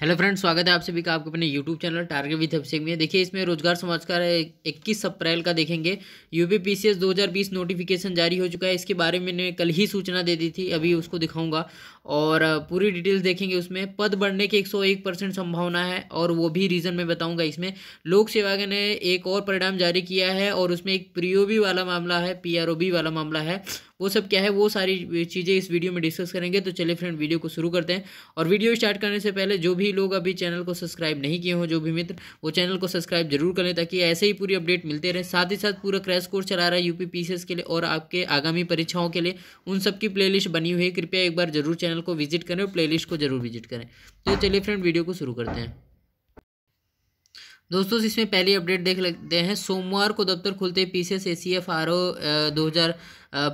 hello friends स्वागत है आप सभी का आपके अपने YouTube channel target with Abhishek में देखिए इसमें रोजगार समाज का इक्कीस अप्रैल का देखेंगे यूपी पीसीएस 2020 नोटिफिकेशन जारी हो चुका है इसके बारे में मैंने कल ही सूचना दे दी थी अभी उसको दिखाऊंगा और पूरी डिटेल्स देखेंगे उसमें पद बढ़ने की एक परसेंट संभावना है और वो भी रीज़न मैं बताऊँगा इसमें लोक सेवा ने एक और परिणाम जारी किया है और उसमें एक पी वाला मामला है पी वाला मामला है वो सब क्या है वो सारी चीज़ें इस वीडियो में डिस्कस करेंगे तो चलिए फ्रेंड वीडियो को शुरू करते हैं और वीडियो स्टार्ट करने से पहले जो भी लोग अभी चैनल को सब्सक्राइब नहीं किए हों जो भी मित्र वो चैनल को सब्सक्राइब जरूर करें ताकि ऐसे ही पूरी अपडेट मिलते रहे साथ ही साथ पूरा क्रैश कोर्स चला रहा है यूपी पी के लिए और आपके आगामी परीक्षाओं के लिए उन सबकी प्ले लिस्ट बनी हुई है कृपया एक बार जरूर चैनल को विजिट करें और लिस्ट को जरूर विजिट करें तो चलिए फ्रेंड वीडियो को शुरू करते हैं दोस्तों इसमें पहली अपडेट देख लेते हैं सोमवार को दफ्तर खुलते P C S A C F R O दो हज़ार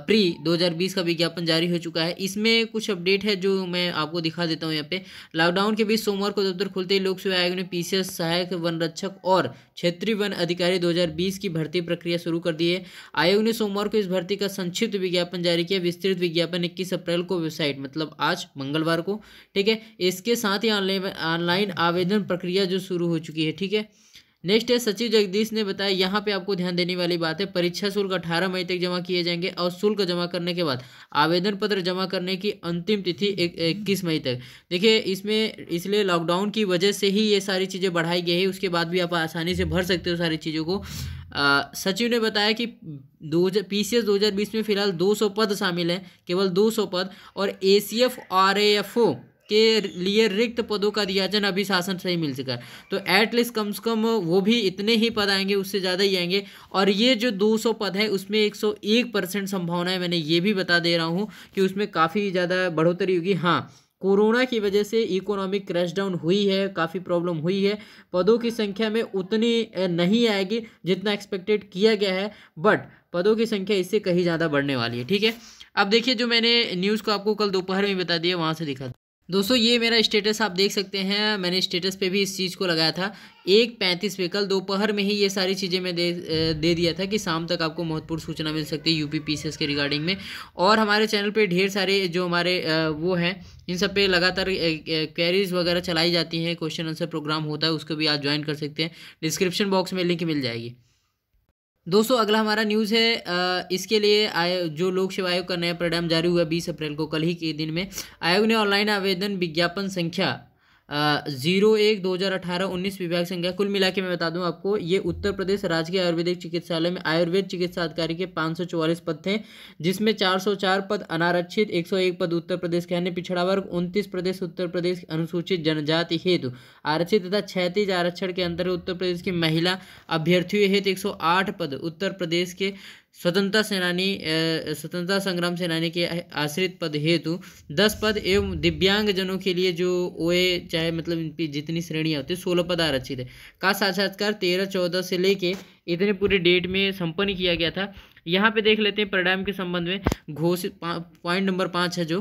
प्री 2020 का विज्ञापन जारी हो चुका है इसमें कुछ अपडेट है जो मैं आपको दिखा देता हूँ यहाँ पे लॉकडाउन के बीच सोमवार को दफ्तर खुलते ही लोक सेवा आयोग ने एस सहायक वन रक्षक और क्षेत्रीय वन अधिकारी 2020 की भर्ती प्रक्रिया शुरू कर दी है आयोग ने सोमवार को इस भर्ती का संक्षिप्त विज्ञापन जारी किया विस्तृत विज्ञापन इक्कीस अप्रैल को वेबसाइट मतलब आज मंगलवार को ठीक है इसके साथ ही ऑनलाइन आवेदन प्रक्रिया जो शुरू हो चुकी है ठीक है नेक्स्ट है सचिव जगदीश ने बताया यहाँ पे आपको ध्यान देने वाली बात है परीक्षा शुल्क अठारह मई तक जमा किए जाएंगे और शुल्क जमा करने के बाद आवेदन पत्र जमा करने की अंतिम तिथि इक्कीस मई तक देखिए इसमें इसलिए लॉकडाउन की वजह से ही ये सारी चीज़ें बढ़ाई गई है उसके बाद भी आप आसानी से भर सकते हो सारी चीज़ों को सचिव ने बताया कि दो पी सी एस दो में फिलहाल दो पद शामिल हैं केवल दो पद और A C F R A F O के लिए रिक्त पदों का रियाजन अभिशासन सही मिल सका तो एटलीस्ट कम से कम वो भी इतने ही पद आएंगे उससे ज़्यादा ही आएंगे और ये जो 200 पद है उसमें 101 परसेंट संभावना है मैंने ये भी बता दे रहा हूँ कि उसमें काफ़ी ज़्यादा बढ़ोतरी होगी हाँ कोरोना की वजह से इकोनॉमिक क्रैश डाउन हुई है काफ़ी प्रॉब्लम हुई है पदों की संख्या में उतनी नहीं आएगी जितना एक्सपेक्टेड किया गया है बट पदों की संख्या इससे कहीं ज़्यादा बढ़ने वाली है ठीक है अब देखिए जो मैंने न्यूज़ को आपको कल दोपहर में बता दिया वहाँ से दिखा दोस्तों ये मेरा स्टेटस आप देख सकते हैं मैंने स्टेटस पे भी इस चीज़ को लगाया था एक पैंतीस पे कल दोपहर में ही ये सारी चीज़ें मैं दे दे दिया था कि शाम तक आपको महत्वपूर्ण सूचना मिल सकती है यूपी पीसीएस के रिगार्डिंग में और हमारे चैनल पे ढेर सारे जो हमारे वो हैं इन सब पे लगातार क्वेरीज वगैरह चलाई जाती हैं क्वेश्चन आंसर प्रोग्राम होता है उसको भी आप ज्वाइन कर सकते हैं डिस्क्रिप्शन बॉक्स में लिंक मिल जाएगी दोस्तों अगला हमारा न्यूज़ है इसके लिए आय जो लोक सेवा आयोग का नया परिणाम जारी हुआ बीस अप्रैल को कल ही के दिन में आयोग ने ऑनलाइन आवेदन विज्ञापन संख्या जीरो एक दो हज़ार अठारह उन्नीस विभाग संख्या कुल मिला के मैं बता दूं आपको ये उत्तर प्रदेश राज्य के आयुर्वेदिक चिकित्सालय में आयुर्वेद चिकित्सा अधिकारी के पाँच सौ चौवालीस पद थे जिसमें चार सौ चार पद अनारक्षित एक सौ एक पद उत्तर प्रदेश के अन्य पिछड़ा वर्ग उनतीस प्रदेश उत्तर प्रदेश अनुसूचित जनजाति हेतु आरक्षित तथा छत्तीस आरक्षण के अंतर्गत उत्तर प्रदेश की महिला अभ्यर्थियों हेतु एक सौ आठ पद उत्तर प्रदेश के स्वतंत्रता सेनानी स्वतंत्रता संग्राम सेनानी के आश्रित पद हेतु दस पद एवं दिव्यांगजनों के लिए जो ओए चाहे मतलब इनकी जितनी श्रेणियाँ होती है सोलह पद आरक्षित है का साक्षात्कार तेरह चौदह से लेके इतने पूरे डेट में संपन्न किया गया था यहाँ पे देख लेते हैं परिणाम के संबंध में घोषित पॉइंट नंबर पाँच है जो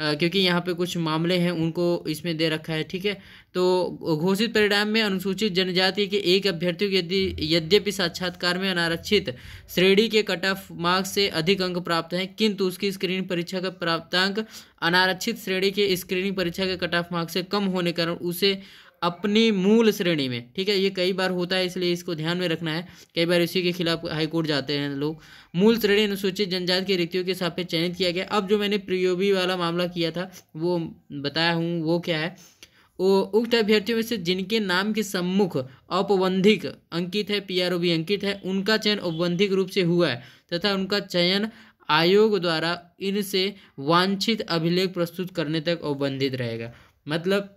आ, क्योंकि यहाँ पे कुछ मामले हैं उनको इसमें दे रखा है ठीक है तो घोषित परिणाम में अनुसूचित जनजाति के एक अभ्यर्थियों को यदि यद्यपि साक्षात्कार में अनारक्षित श्रेणी के कट ऑफ मार्क्स से अधिक अंक प्राप्त हैं किंतु उसकी स्क्रीनिंग परीक्षा का प्राप्तांक अनारक्षित श्रेणी के स्क्रीनिंग परीक्षा के कट ऑफ मार्क्स से कम होने कारण उसे अपनी मूल श्रेणी में ठीक है ये कई बार होता है इसलिए इसको ध्यान में रखना है कई बार इसी के खिलाफ हाईकोर्ट जाते हैं लोग मूल श्रेणी अनुसूचित जनजाति की रिक्तियों के साथ चयनित किया गया अब जो मैंने प्रियोबी वाला मामला किया था वो बताया हूँ वो क्या है वो उक्त अभ्यर्थियों में से जिनके नाम के सम्मुख औपबंधिक अंकित है पीआरओबी अंकित है उनका चयन औपबंधिक रूप से हुआ है तथा उनका चयन आयोग द्वारा इनसे वांछित अभिलेख प्रस्तुत करने तक औपबंधित रहेगा मतलब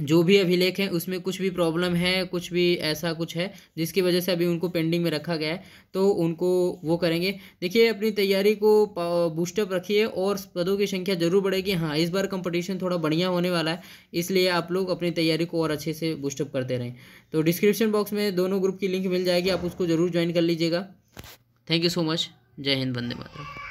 जो भी अभिलेख है उसमें कुछ भी प्रॉब्लम है कुछ भी ऐसा कुछ है जिसकी वजह से अभी उनको पेंडिंग में रखा गया है तो उनको वो करेंगे देखिए अपनी तैयारी को बूस्टअप रखिए और पदों की संख्या ज़रूर बढ़ेगी हाँ इस बार कंपटीशन थोड़ा बढ़िया होने वाला है इसलिए आप लोग अपनी तैयारी को और अच्छे से बूस्टअप करते रहें तो डिस्क्रिप्शन बॉक्स में दोनों ग्रुप की लिंक मिल जाएगी आप उसको ज़रूर ज्वाइन कर लीजिएगा थैंक यू सो मच जय हिंद वंदे मातरम